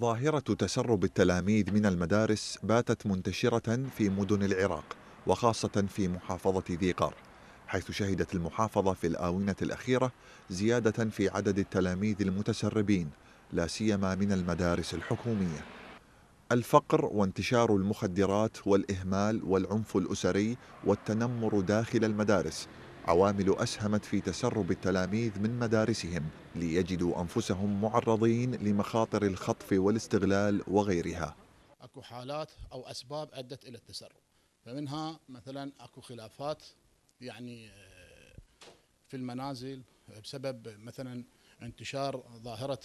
ظاهرة تسرب التلاميذ من المدارس باتت منتشرة في مدن العراق وخاصة في محافظة ذي قار حيث شهدت المحافظة في الآونة الأخيرة زيادة في عدد التلاميذ المتسربين لا سيما من المدارس الحكومية الفقر وانتشار المخدرات والإهمال والعنف الأسري والتنمر داخل المدارس عوامل أسهمت في تسرب التلاميذ من مدارسهم ليجدوا أنفسهم معرضين لمخاطر الخطف والاستغلال وغيرها أكو حالات أو أسباب أدت إلى التسرب فمنها مثلا أكو خلافات يعني آه، في المنازل بسبب مثلا انتشار ظاهرة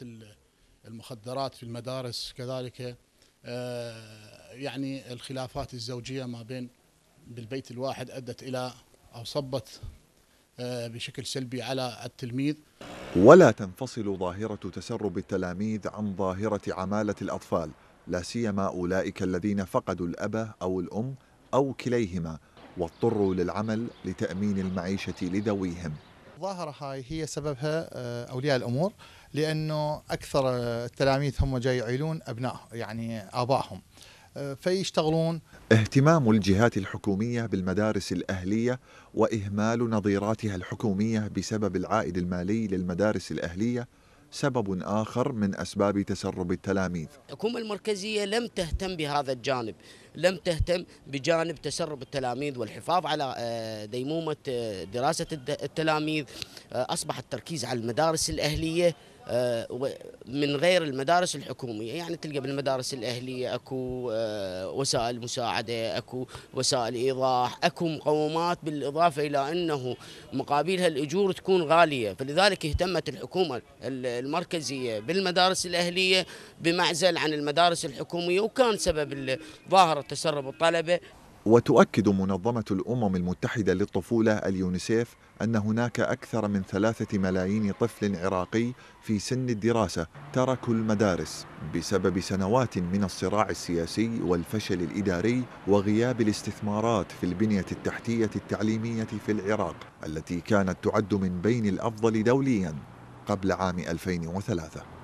المخدرات في المدارس كذلك آه، يعني الخلافات الزوجية ما بين بالبيت الواحد أدت إلى أو صبت آه، بشكل سلبي على التلميذ ولا تنفصل ظاهرة تسرب التلاميذ عن ظاهرة عمالة الأطفال لا سيما أولئك الذين فقدوا الأب أو الأم أو كليهما واضطروا للعمل لتأمين المعيشة لذويهم الظاهرة هاي هي سببها آه، أولياء الأمور لأنه أكثر التلاميذ هم جاي يعيلون أبنائهم يعني آبائهم فيشتغلون اهتمام الجهات الحكومية بالمدارس الأهلية وإهمال نظيراتها الحكومية بسبب العائد المالي للمدارس الأهلية سبب آخر من أسباب تسرب التلاميذ الحكومة المركزية لم تهتم بهذا الجانب لم تهتم بجانب تسرب التلاميذ والحفاظ على آه، ديمومة آه، دراسة التلاميذ آه، أصبح التركيز على المدارس الأهلية آه، من غير المدارس الحكوميه يعني تلقى بالمدارس الاهليه اكو آه، وسائل مساعده اكو وسائل ايضاح اكو مقومات بالاضافه الى انه مقابلها الاجور تكون غاليه فلذلك اهتمت الحكومه المركزيه بالمدارس الاهليه بمعزل عن المدارس الحكوميه وكان سبب ظاهره تسرب الطلبه وتؤكد منظمة الأمم المتحدة للطفولة اليونيسيف أن هناك أكثر من ثلاثة ملايين طفل عراقي في سن الدراسة تركوا المدارس بسبب سنوات من الصراع السياسي والفشل الإداري وغياب الاستثمارات في البنية التحتية التعليمية في العراق التي كانت تعد من بين الأفضل دولياً قبل عام 2003